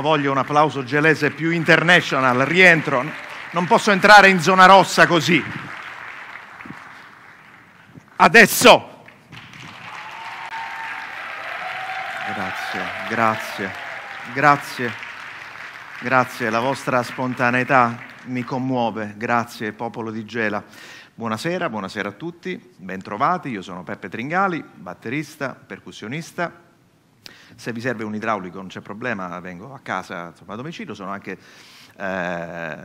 Voglio un applauso gelese più international, rientro. Non posso entrare in zona rossa così. Adesso. Grazie, grazie, grazie, grazie. La vostra spontaneità mi commuove. Grazie, popolo di Gela. Buonasera, buonasera a tutti, bentrovati, Io sono Peppe Tringali, batterista, percussionista se vi serve un idraulico non c'è problema, vengo a casa, insomma, a domicilio, sono anche eh,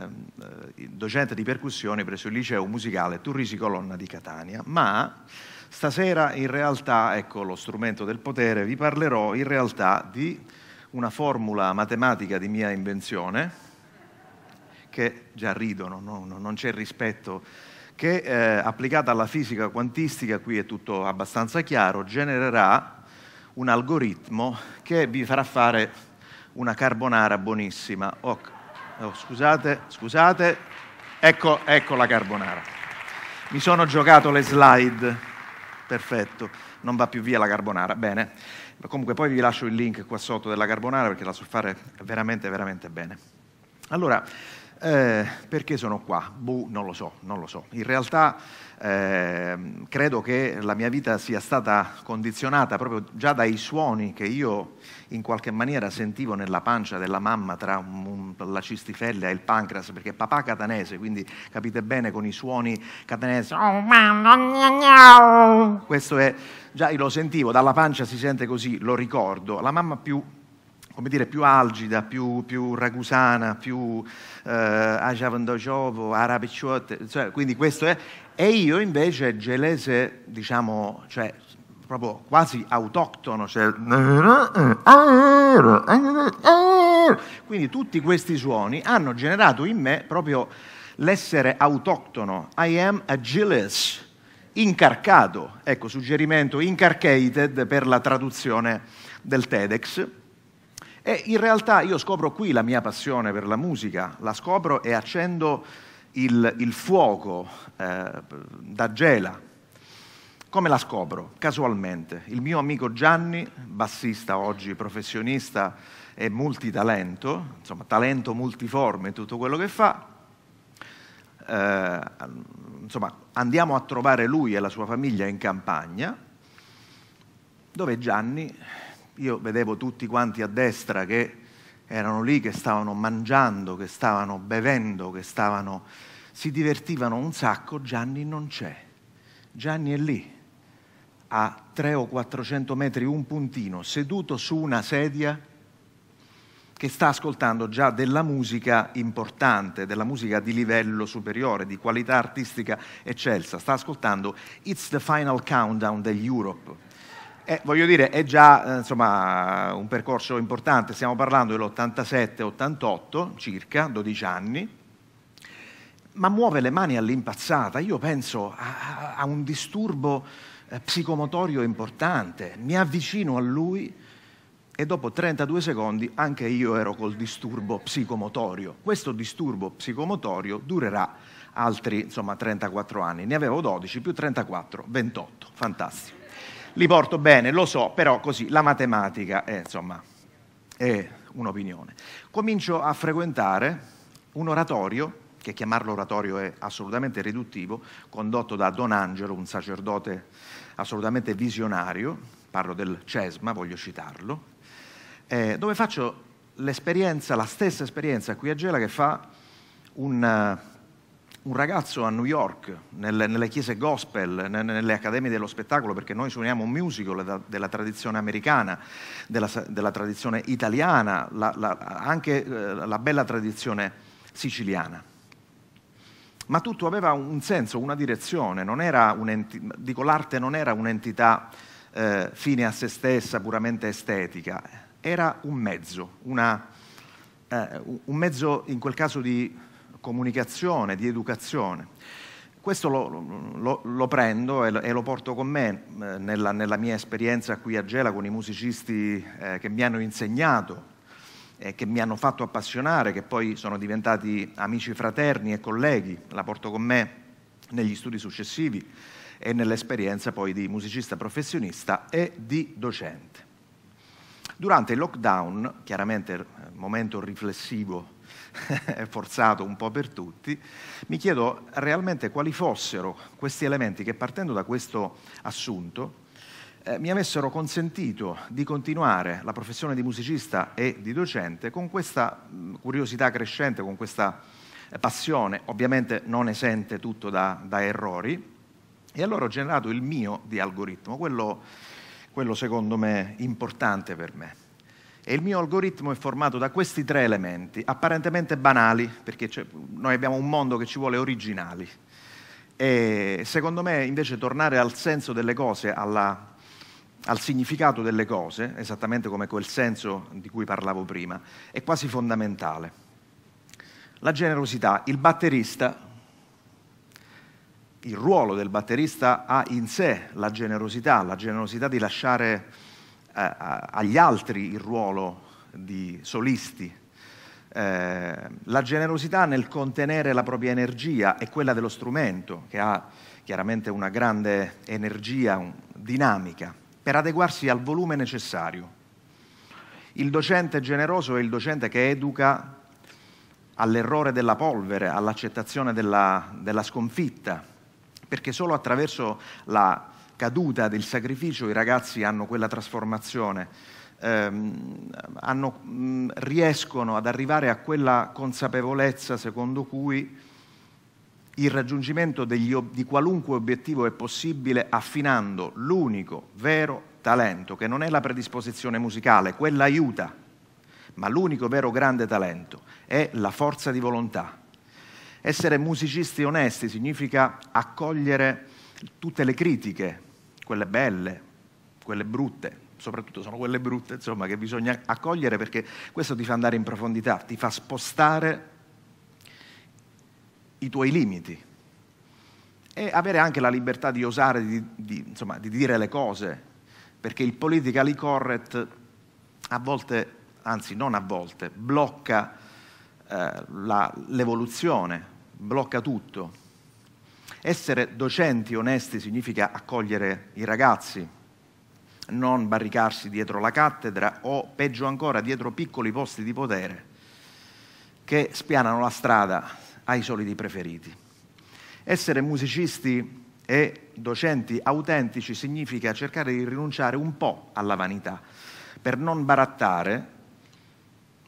docente di percussione presso il liceo musicale Turrisi Colonna di Catania, ma stasera in realtà, ecco lo strumento del potere, vi parlerò in realtà di una formula matematica di mia invenzione, che già ridono, no, non c'è rispetto, che eh, applicata alla fisica quantistica, qui è tutto abbastanza chiaro, genererà un algoritmo che vi farà fare una carbonara buonissima. Oh, oh, scusate, scusate, ecco, ecco la carbonara. Mi sono giocato le slide, perfetto, non va più via la carbonara, bene. Comunque poi vi lascio il link qua sotto della carbonara perché la so fare veramente, veramente bene. Allora, eh, perché sono qua? Boh, non lo so, non lo so. In realtà eh, credo che la mia vita sia stata condizionata proprio già dai suoni che io in qualche maniera sentivo nella pancia della mamma tra un, un, la cistifella e il pancreas, perché papà catanese, quindi capite bene con i suoni catanesi. Questo è, già io lo sentivo, dalla pancia si sente così, lo ricordo. La mamma più come dire, più algida, più, più ragusana, più eh, ajavandojovo, cioè, quindi questo è. E io invece gelese, diciamo, cioè proprio quasi autoctono, cioè... Quindi tutti questi suoni hanno generato in me proprio l'essere autoctono. I am a Gilles, incarcato, ecco, suggerimento incarcated per la traduzione del TEDx e in realtà io scopro qui la mia passione per la musica, la scopro e accendo il, il fuoco eh, da gela. Come la scopro? Casualmente. Il mio amico Gianni, bassista oggi, professionista e multitalento, insomma talento multiforme, tutto quello che fa, eh, insomma andiamo a trovare lui e la sua famiglia in campagna, dove Gianni io vedevo tutti quanti a destra che erano lì, che stavano mangiando, che stavano bevendo, che stavano... si divertivano un sacco, Gianni non c'è. Gianni è lì, a 300 o 400 metri, un puntino, seduto su una sedia che sta ascoltando già della musica importante, della musica di livello superiore, di qualità artistica eccelsa. Sta ascoltando It's the Final Countdown degli Europe eh, voglio dire, è già eh, insomma, un percorso importante, stiamo parlando dell'87-88, circa 12 anni, ma muove le mani all'impazzata, io penso a, a un disturbo eh, psicomotorio importante, mi avvicino a lui e dopo 32 secondi anche io ero col disturbo psicomotorio. Questo disturbo psicomotorio durerà altri insomma, 34 anni, ne avevo 12 più 34, 28, fantastico li porto bene, lo so, però così la matematica è, insomma, è un'opinione. Comincio a frequentare un oratorio, che chiamarlo oratorio è assolutamente riduttivo, condotto da Don Angelo, un sacerdote assolutamente visionario, parlo del Cesma, voglio citarlo, eh, dove faccio l'esperienza, la stessa esperienza qui a Gela che fa un eh, un ragazzo a New York, nelle, nelle chiese gospel, nelle, nelle, accademie dello spettacolo, perché noi suoniamo un musical da, della tradizione americana, della, della tradizione italiana, la, la, anche eh, la bella tradizione siciliana. Ma tutto aveva un senso, una direzione, un dico l'arte non era un'entità eh, fine a se stessa, puramente estetica, era un mezzo, una, eh, un mezzo in quel caso di comunicazione, di educazione. Questo lo, lo, lo prendo e lo, porto con me eh, nella, nella, mia esperienza qui a Gela con i musicisti eh, che mi hanno insegnato e che mi hanno fatto appassionare, che poi sono diventati amici fraterni e colleghi, la porto con me negli studi successivi e nell'esperienza poi di musicista professionista e di docente. Durante il lockdown, chiaramente eh, momento riflessivo forzato un po' per tutti, mi chiedo realmente quali fossero questi elementi che partendo da questo assunto eh, mi avessero consentito di continuare la professione di musicista e di docente con questa mm, curiosità crescente, con questa eh, passione, ovviamente non esente tutto da, da errori, e allora ho generato il mio di algoritmo, quello, quello secondo me importante per me. E il mio algoritmo è formato da questi tre elementi, apparentemente banali, perché noi abbiamo un mondo che ci vuole originali. E secondo me invece tornare al senso delle cose, alla, al significato delle cose, esattamente come quel senso di cui parlavo prima, è quasi fondamentale. La generosità, il batterista, il ruolo del batterista ha in sé la generosità, la generosità di lasciare eh, agli altri il ruolo di solisti. Eh, la generosità nel contenere la propria energia e quella dello strumento, che ha chiaramente una grande energia un, dinamica, per adeguarsi al volume necessario. Il docente generoso è il docente che educa all'errore della polvere, all'accettazione della, della sconfitta, perché solo attraverso la caduta del sacrificio i ragazzi hanno quella trasformazione, ehm, hanno, mm, riescono ad arrivare a quella consapevolezza secondo cui il raggiungimento degli, di qualunque obiettivo è possibile affinando l'unico vero talento, che non è la predisposizione musicale, quella aiuta, ma l'unico vero grande talento è la forza di volontà. Essere musicisti onesti significa accogliere tutte le critiche, quelle belle, quelle brutte, soprattutto sono quelle brutte, insomma, che bisogna accogliere perché questo ti fa andare in profondità, ti fa spostare i tuoi limiti e avere anche la libertà di osare, di, di, insomma, di dire le cose, perché il politically correct a volte, anzi non a volte, blocca eh, la, l'evoluzione, blocca tutto. Essere docenti onesti significa accogliere i ragazzi, non barricarsi dietro la cattedra o, peggio ancora, dietro piccoli posti di potere che spianano la strada ai soliti preferiti. Essere musicisti e docenti autentici significa cercare di rinunciare un po' alla vanità per non barattare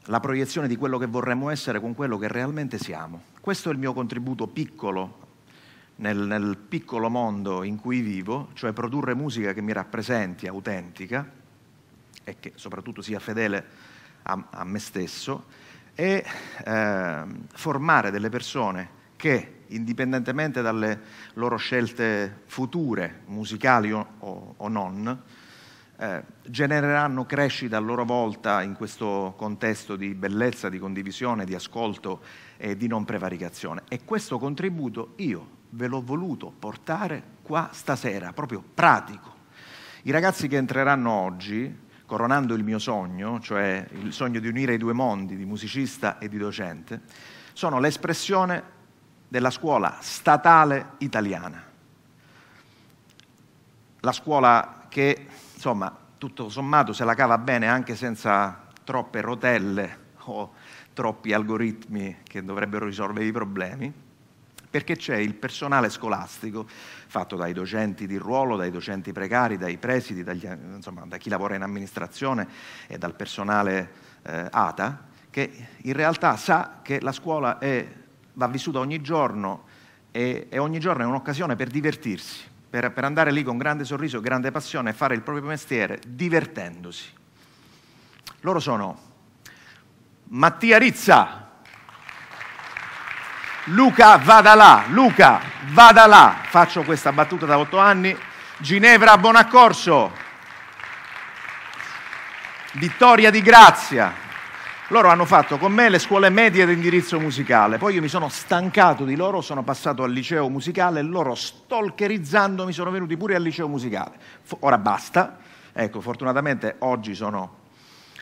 la proiezione di quello che vorremmo essere con quello che realmente siamo. Questo è il mio contributo piccolo nel, nel piccolo mondo in cui vivo, cioè produrre musica che mi rappresenti, autentica, e che soprattutto sia fedele a, a me stesso, e eh, formare delle persone che, indipendentemente dalle loro scelte future, musicali o, o, o non, eh, genereranno crescita a loro volta in questo contesto di bellezza, di condivisione, di ascolto e di non prevaricazione. E questo contributo io ve l'ho voluto portare qua stasera, proprio pratico. I ragazzi che entreranno oggi, coronando il mio sogno, cioè il sogno di unire i due mondi di musicista e di docente, sono l'espressione della scuola statale italiana. La scuola che insomma, tutto sommato se la cava bene anche senza troppe rotelle o troppi algoritmi che dovrebbero risolvere i problemi, perché c'è il personale scolastico fatto dai docenti di ruolo, dai docenti precari, dai presidi, dagli, insomma, da chi lavora in amministrazione e dal personale eh, ATA, che in realtà sa che la scuola è, va vissuta ogni giorno e, e ogni giorno è un'occasione per divertirsi per, per andare lì con grande sorriso, grande passione e fare il proprio mestiere divertendosi. Loro sono Mattia Rizza, Luca Vadalà, Luca Vadalà, faccio questa battuta da otto anni, Ginevra Bonaccorso, Vittoria di Grazia, loro hanno fatto con me le scuole medie di indirizzo musicale, poi io mi sono stancato di loro, sono passato al liceo musicale e loro stalkerizzandomi sono venuti pure al liceo musicale. ora basta, ecco, fortunatamente oggi sono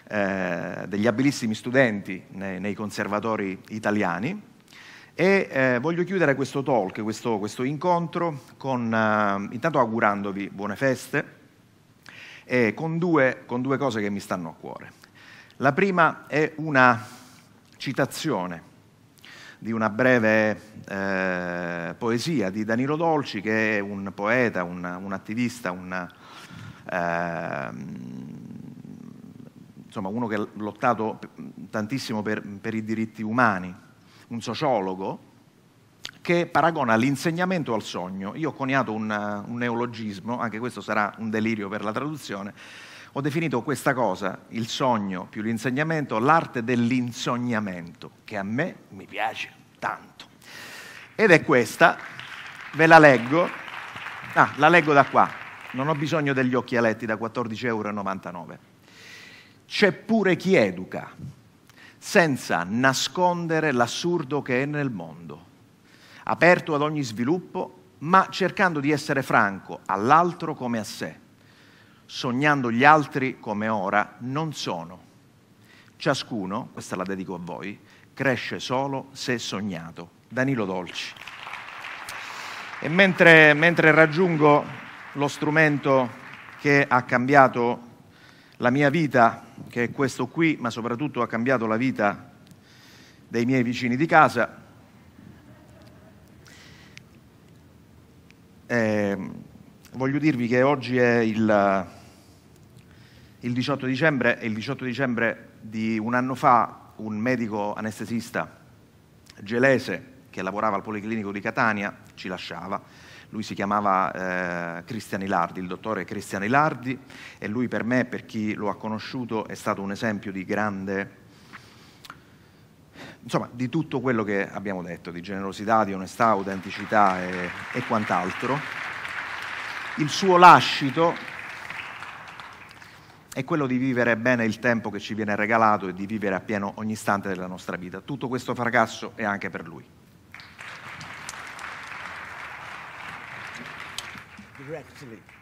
eh, degli abilissimi studenti nei, nei conservatori italiani e eh, voglio chiudere questo talk, questo, questo incontro, con, eh, intanto augurandovi buone feste e con due, con due cose che mi stanno a cuore. La prima è una citazione di una breve eh, poesia di Danilo Dolci, che è un poeta, un, un attivista, un, eh, insomma, uno che ha lottato tantissimo per, per, i diritti umani, un sociologo, che paragona l'insegnamento al sogno. Io ho coniato un, un neologismo, anche questo sarà un delirio per la traduzione, ho definito questa cosa, il sogno più l'insegnamento, l'arte dell'insognamento, che a me mi piace tanto. Ed è questa, ve la leggo, ah, la leggo da qua, non ho bisogno degli occhialetti da 14,99 euro. C'è pure chi educa, senza nascondere l'assurdo che è nel mondo, aperto ad ogni sviluppo, ma cercando di essere franco all'altro come a sé sognando gli altri come ora, non sono. Ciascuno, questa la dedico a voi, cresce solo se sognato. Danilo Dolci. E mentre, mentre raggiungo lo strumento che ha cambiato la mia vita, che è questo qui, ma soprattutto ha cambiato la vita dei miei vicini di casa, eh, voglio dirvi che oggi è il il 18 dicembre, il 18 dicembre di un anno fa un medico anestesista gelese che lavorava al Policlinico di Catania ci lasciava. Lui si chiamava eh, Cristian Ilardi, il dottore Cristian Ilardi, e lui per me, per chi lo ha conosciuto, è stato un esempio di grande insomma, di tutto quello che abbiamo detto, di generosità, di onestà, autenticità e, e quant'altro. Il suo lascito è quello di vivere bene il tempo che ci viene regalato e di vivere appieno ogni istante della nostra vita. Tutto questo fracasso è anche per lui. Grazie.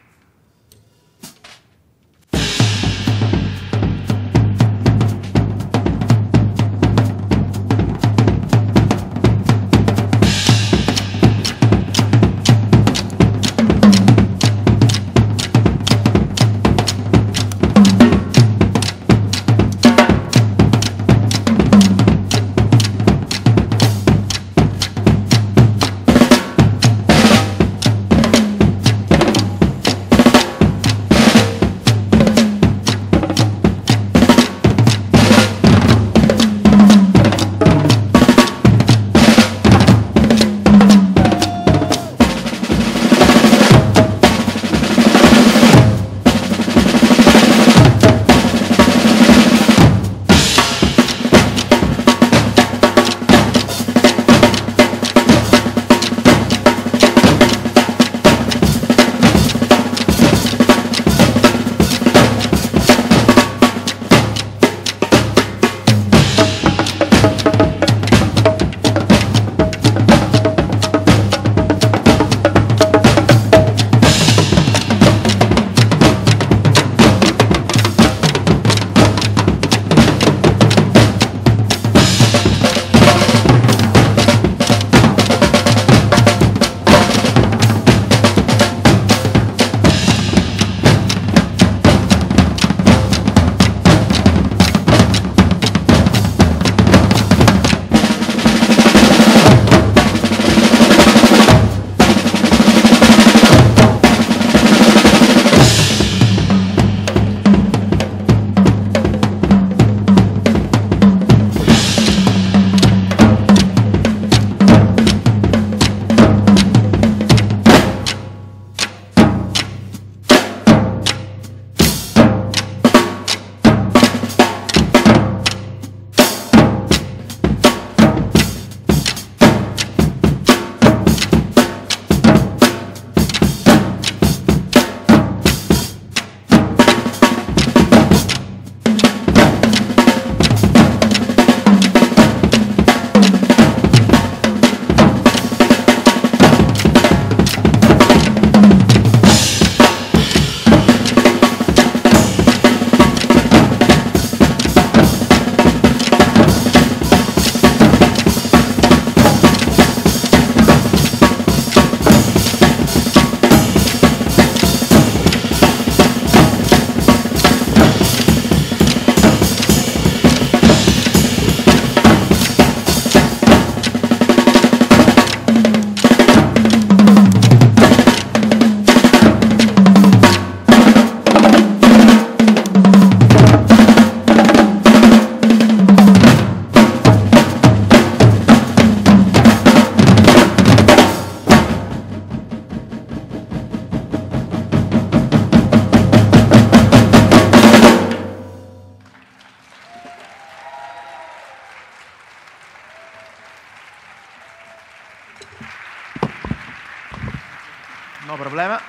problema.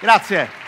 Grazie.